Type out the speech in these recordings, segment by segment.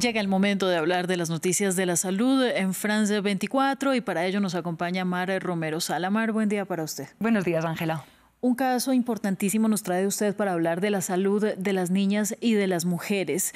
Llega el momento de hablar de las noticias de la salud en France 24 y para ello nos acompaña Mara Romero Salamar. Buen día para usted. Buenos días, Ángela. Un caso importantísimo nos trae usted para hablar de la salud de las niñas y de las mujeres,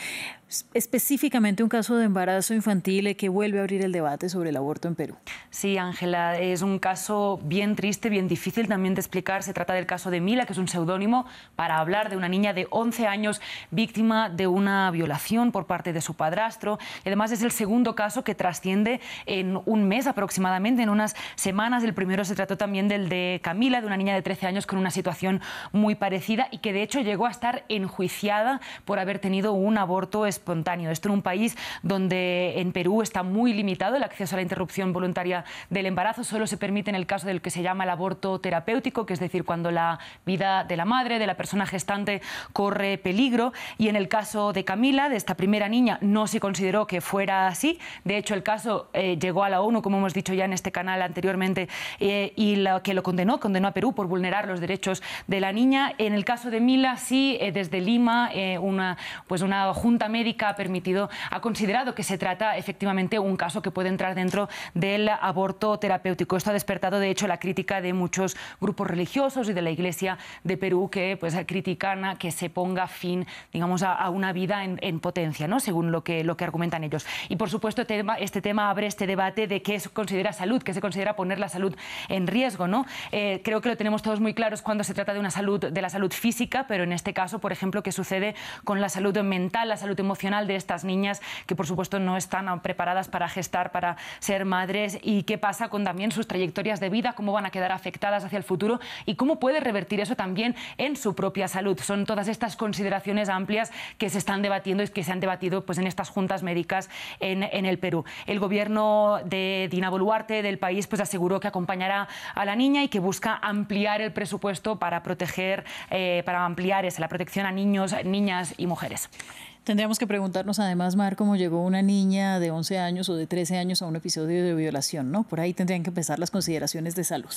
específicamente un caso de embarazo infantil que vuelve a abrir el debate sobre el aborto en Perú. Sí, Ángela, es un caso bien triste, bien difícil también de explicar. Se trata del caso de Mila, que es un seudónimo para hablar de una niña de 11 años víctima de una violación por parte de su padrastro. Además, es el segundo caso que trasciende en un mes aproximadamente, en unas semanas. El primero se trató también del de Camila, de una niña de 13 años una situación muy parecida y que de hecho llegó a estar enjuiciada por haber tenido un aborto espontáneo. Esto en un país donde en Perú está muy limitado el acceso a la interrupción voluntaria del embarazo, solo se permite en el caso del que se llama el aborto terapéutico, que es decir, cuando la vida de la madre, de la persona gestante, corre peligro. Y en el caso de Camila, de esta primera niña, no se consideró que fuera así. De hecho, el caso eh, llegó a la ONU, como hemos dicho ya en este canal anteriormente, eh, y la, que lo condenó, condenó a Perú por vulnerar los derechos de la niña. En el caso de Mila, sí, eh, desde Lima, eh, una, pues una junta médica ha permitido, ha considerado que se trata efectivamente un caso que puede entrar dentro del aborto terapéutico. Esto ha despertado, de hecho, la crítica de muchos grupos religiosos y de la Iglesia de Perú que pues, critican a que se ponga fin, digamos, a, una vida en, potencia, ¿no? según lo que, lo que argumentan ellos. Y, por supuesto, este tema abre este debate de qué se considera salud, qué se considera poner la salud en riesgo. ¿no? Eh, creo que lo tenemos todos muy claro cuando se trata de una salud, de la salud física, pero en este caso, por ejemplo, qué sucede con la salud mental, la salud emocional de estas niñas que, por supuesto, no están preparadas para gestar, para ser madres y qué pasa con también sus trayectorias de vida, cómo van a quedar afectadas hacia el futuro y cómo puede revertir eso también en su propia salud. Son todas estas consideraciones amplias que se están debatiendo y que se han debatido pues, en estas juntas médicas en, en el Perú. El gobierno de Dina Boluarte del país pues, aseguró que acompañará a la niña y que busca ampliar el presupuesto para proteger, eh, para ampliar esa, la protección a niños, niñas y mujeres. Tendríamos que preguntarnos además, Mar, cómo llegó una niña de 11 años o de 13 años a un episodio de violación, ¿no? Por ahí tendrían que empezar las consideraciones de salud.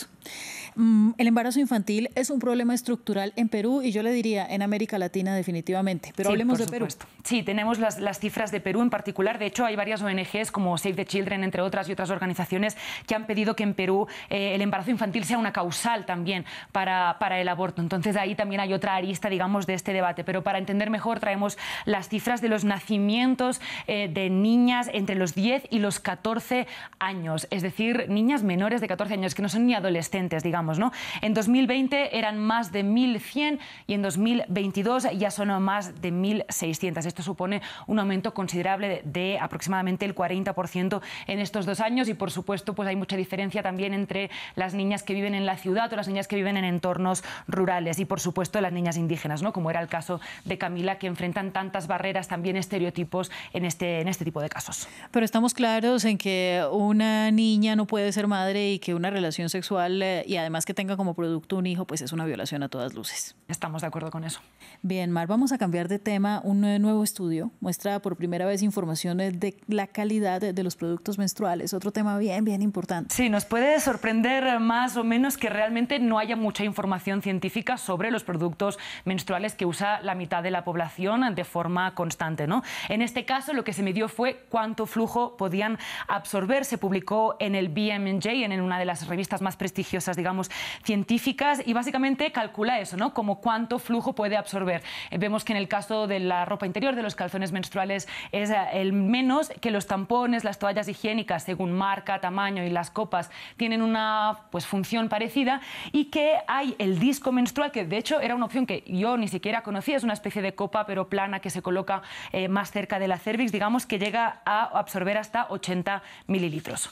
Mm, el embarazo infantil es un problema estructural en Perú y yo le diría en América Latina definitivamente, pero hablemos de Perú. Sí, tenemos las, las cifras de Perú en particular. De hecho, hay varias ONGs como Save the Children, entre otras, y otras organizaciones que han pedido que en Perú eh, el embarazo infantil sea una causal también para, para el aborto. Entonces ahí también hay otra arista, digamos, de este debate. Pero para entender mejor traemos las cifras cifras de los nacimientos eh, de niñas entre los 10 y los 14 años, es decir, niñas menores de 14 años, que no son ni adolescentes, digamos, ¿no? En 2020 eran más de 1.100 y en 2022 ya son más de 1.600. Esto supone un aumento considerable de aproximadamente el 40% en estos dos años y, por supuesto, pues hay mucha diferencia también entre las niñas que viven en la ciudad o las niñas que viven en entornos rurales y, por supuesto, las niñas indígenas, ¿no? Como era el caso de Camila, que enfrentan tantas barreras también estereotipos en este, en este tipo de casos. Pero estamos claros en que una niña no puede ser madre y que una relación sexual eh, y además que tenga como producto un hijo, pues es una violación a todas luces. Estamos de acuerdo con eso. Bien, Mar, vamos a cambiar de tema. Un eh, nuevo estudio muestra por primera vez informaciones eh, de la calidad de los productos menstruales. Otro tema bien, bien importante. Sí, nos puede sorprender más o menos que realmente no haya mucha información científica sobre los productos menstruales que usa la mitad de la población de forma constante. ¿no? En este caso, lo que se midió fue cuánto flujo podían absorber. Se publicó en el BMJ, en una de las revistas más prestigiosas, digamos, científicas, y básicamente calcula eso, ¿no? como cuánto flujo puede absorber. Eh, vemos que en el caso de la ropa interior, de los calzones menstruales, es eh, el menos que los tampones, las toallas higiénicas, según marca, tamaño y las copas, tienen una pues, función parecida, y que hay el disco menstrual, que de hecho era una opción que yo ni siquiera conocía, es una especie de copa pero plana que se coloca eh, más cerca de la cervix, digamos que llega a absorber hasta 80 mililitros.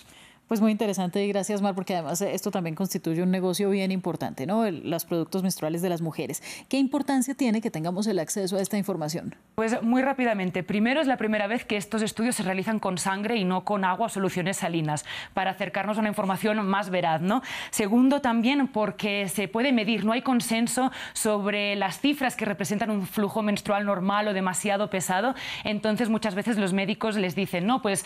Pues muy interesante y gracias Mar, porque además esto también constituye un negocio bien importante, ¿no? los productos menstruales de las mujeres. ¿Qué importancia tiene que tengamos el acceso a esta información? Pues muy rápidamente. Primero es la primera vez que estos estudios se realizan con sangre y no con agua o soluciones salinas, para acercarnos a una información más veraz, ¿no? Segundo también porque se puede medir, no hay consenso sobre las cifras que representan un flujo menstrual normal o demasiado pesado, entonces muchas veces los médicos les dicen, no, pues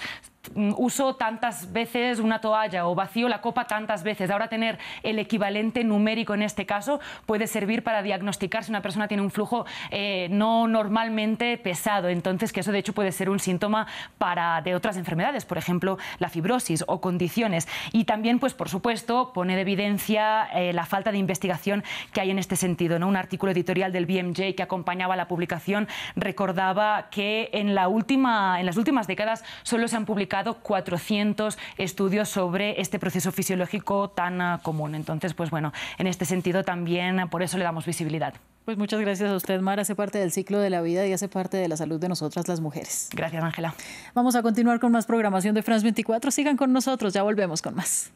Mm, uso tantas veces una toalla o vacío la copa tantas veces. Ahora tener el equivalente numérico en este caso puede servir para diagnosticar si una persona tiene un flujo eh, no normalmente pesado. Entonces, que eso de hecho puede ser un síntoma para de otras enfermedades, por ejemplo, la fibrosis o condiciones. Y también, pues por supuesto, pone de evidencia eh, la falta de investigación que hay en este sentido. ¿no? Un artículo editorial del BMJ que acompañaba la publicación recordaba que en, la última, en las últimas décadas solo se han publicado publicado 400 estudios sobre este proceso fisiológico tan ah, común. Entonces, pues bueno, en este sentido también ah, por eso le damos visibilidad. Pues muchas gracias a usted, Mar. Hace parte del ciclo de la vida y hace parte de la salud de nosotras las mujeres. Gracias, Ángela. Vamos a continuar con más programación de France 24. Sigan con nosotros, ya volvemos con más.